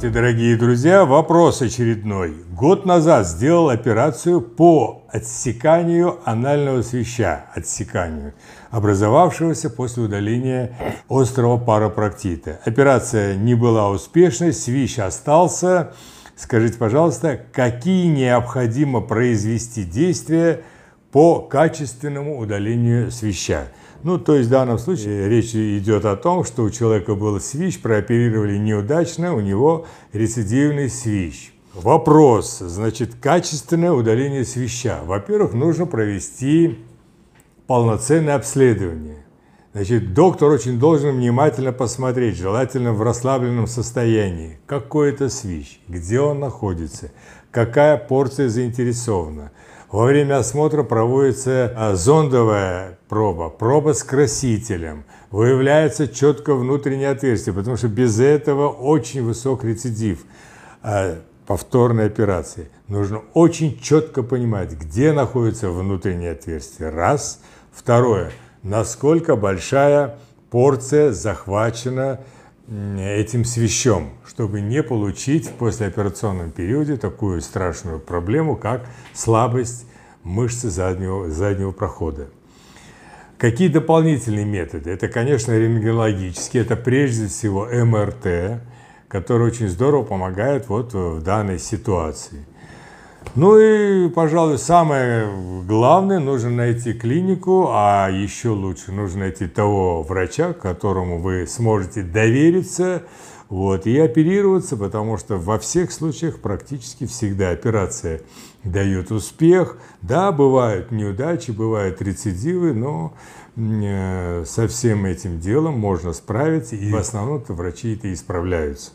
Здравствуйте, дорогие друзья! Вопрос очередной. Год назад сделал операцию по отсеканию анального свища, отсеканию, образовавшегося после удаления острого паропроктита. Операция не была успешной, свищ остался. Скажите, пожалуйста, какие необходимо произвести действия – по качественному удалению свища. Ну, то есть в данном случае речь идет о том, что у человека был свищ, прооперировали неудачно, у него рецидивный свищ. Вопрос, значит, качественное удаление свища. Во-первых, нужно провести полноценное обследование. Значит, доктор очень должен внимательно посмотреть, желательно в расслабленном состоянии, какой это свищ, где он находится, какая порция заинтересована – во время осмотра проводится а, зондовая проба, проба с красителем. Выявляется четко внутреннее отверстие, потому что без этого очень высок рецидив а, повторной операции. Нужно очень четко понимать, где находится внутреннее отверстие. Раз. Второе. Насколько большая порция захвачена этим свящом, чтобы не получить в послеоперационном периоде такую страшную проблему, как слабость мышцы заднего, заднего прохода. Какие дополнительные методы? Это, конечно, рентгенологические, это прежде всего МРТ, который очень здорово помогает вот в данной ситуации – ну и, пожалуй, самое главное, нужно найти клинику, а еще лучше нужно найти того врача, которому вы сможете довериться, вот, и оперироваться, потому что во всех случаях практически всегда операция дает успех. Да, бывают неудачи, бывают рецидивы, но э, со всем этим делом можно справиться, и в основном-то врачи это исправляются.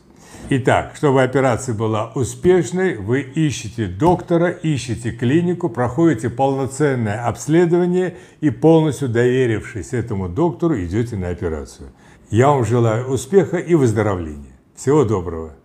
Итак, чтобы операция была успешной, вы ищете доктора, ищете клинику, проходите полноценное обследование и полностью доверившись этому доктору, идете на операцию. Я вам желаю успеха и выздоровления. Всего доброго!